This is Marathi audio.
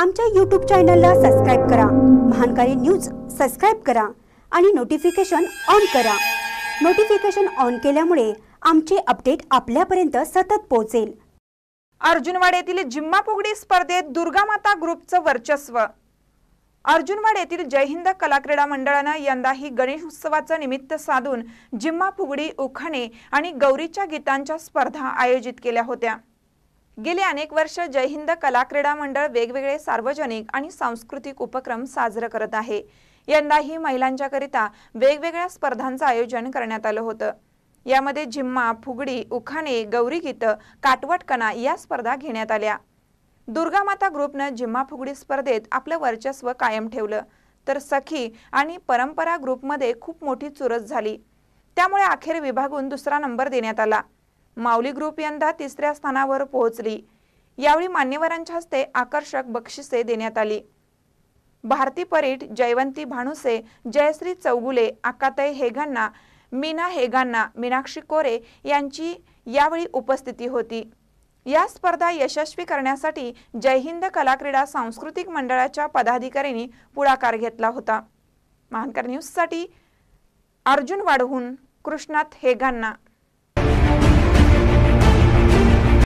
आमच्या यूट्यूब चॅनलला सबस्क्राईब करा महानकारी न्यूज सबस्क्राईब करा आणि नोटिफिकेशन ऑन करा नोटिफिकेशन ऑन केल्यामुळे आमचे अपडेट आपल्यापर्यंत सतत पोहोचेल अर्जुनवाड येथील जिम्मा फुगडी स्पर्धेत दुर्गामाता ग्रुपचं वर्चस्व अर्जुनवाड येथील जयहिंद कला क्रीडा मंडळानं यंदा ही गणेश उत्सवाचं निमित्त साधून जिम्मा फुगडी उखाणे आणि गौरीच्या गीतांच्या स्पर्धा आयोजित केल्या होत्या गेले अनेक वर्ष जयहिंद कला क्रीडा मंडळ वेगवेगळे सार्वजनिक आणि सांस्कृतिक उपक्रम साजरा करत आहे यंदाही महिलांच्याकरिता वेगवेगळ्या स्पर्धांचं आयोजन करण्यात आलं होतं यामध्ये जिम्मा फुगडी उखाणे गौरी गीतं काटवटकणा या स्पर्धा घेण्यात आल्या दुर्गा माता ग्रुपनं जिम्मा फुगडी स्पर्धेत आपलं वर्चस्व कायम ठेवलं तर सखी आणि परंपरा ग्रुपमध्ये खूप मोठी चुरस झाली त्यामुळे अखेर विभागून दुसरा नंबर देण्यात आला माऊली ग्रुप यंदा तिसऱ्या स्थानावर पोहोचली यावेळी मान्यवरांच्या हस्ते आकर्षक बक्षिसे देण्यात आली भारती परीट जयवंती भानुसे जयश्री चौगुले अकातय हेगांना मीना हेगांना मीनाक्षी कोरे यांची यावेळी उपस्थिती होती या स्पर्धा यशस्वी करण्यासाठी जयहिंद कलाक्रीडा सांस्कृतिक मंडळाच्या पदाधिकाऱ्यांनी पुढाकार घेतला होता महानकर न्यूजसाठी अर्जुन वाढवून कृष्णात हेगांना